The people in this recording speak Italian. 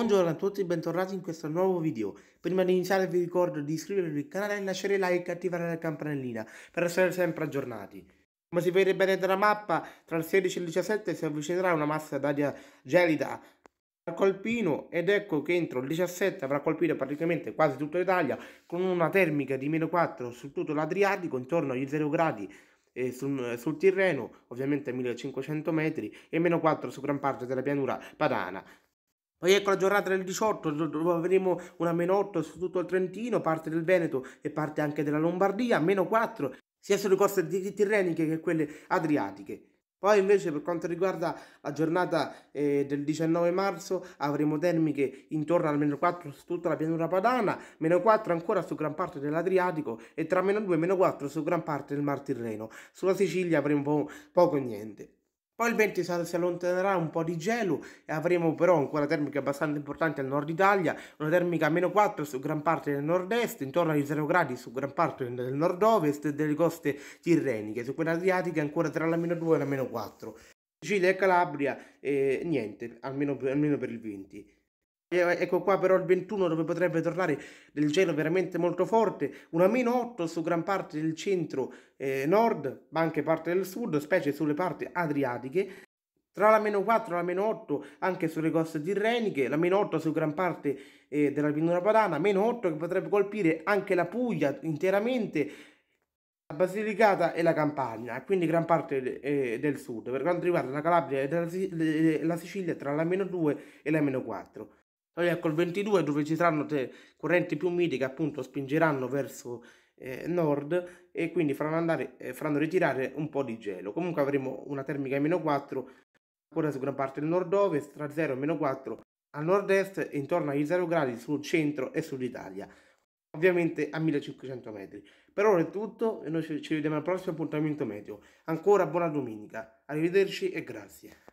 Buongiorno a tutti e bentornati in questo nuovo video. Prima di iniziare vi ricordo di iscrivervi al canale, lasciare like e attivare la campanellina per essere sempre aggiornati. Come si vede bene dalla mappa, tra il 16 e il 17 si avvicinerà una massa d'aria gelida a colpino ed ecco che entro il 17 avrà colpito praticamente quasi tutta l'Italia con una termica di meno 4 su tutto l'Adriatico intorno agli 0 gradi eh, sul, sul, Tirreno, ovviamente a 1500 metri, e meno 4 su gran parte della pianura padana. Poi ecco la giornata del 18, dove avremo una meno 8 su tutto il Trentino, parte del Veneto e parte anche della Lombardia, meno 4 sia sulle coste tirreniche che quelle adriatiche. Poi invece per quanto riguarda la giornata eh, del 19 marzo avremo termiche intorno al meno 4 su tutta la pianura padana, meno 4 ancora su gran parte dell'Adriatico e tra meno 2 e meno 4 su gran parte del Mar Tirreno. Sulla Sicilia avremo poco e niente. Poi il vento si allontanerà un po' di gelo e avremo però ancora termiche abbastanza importanti al nord Italia, una termica a meno 4 su gran parte del nord-est, intorno ai 0 gradi su gran parte del nord-ovest e delle coste tirreniche, su quelle adriatica ancora tra la meno 2 e la meno 4. Cile e Calabria, eh, niente, almeno, almeno per il 20. Eh, ecco qua però il 21 dove potrebbe tornare del gelo veramente molto forte, una meno 8 su gran parte del centro eh, nord, ma anche parte del sud, specie sulle parti adriatiche. Tra la meno 4 e la meno 8 anche sulle coste tirreniche, la meno 8 su gran parte eh, della pianura padana, meno 8 che potrebbe colpire anche la Puglia interamente, la Basilicata e la Campania, quindi gran parte eh, del sud. Per quanto riguarda la Calabria e la Sicilia, tra la meno 2 e la meno 4. Poi ecco il 22 dove ci saranno te, correnti più umide che appunto spingeranno verso eh, nord e quindi faranno, andare, eh, faranno ritirare un po' di gelo. Comunque avremo una termica meno 4 ancora su gran parte del nord-ovest, tra 0 e meno 4 a nord-est e intorno agli 0 gradi sul centro e sud Italia. ovviamente a 1500 metri. Per ora è tutto e noi ci vediamo al prossimo appuntamento meteo. Ancora buona domenica, arrivederci e grazie.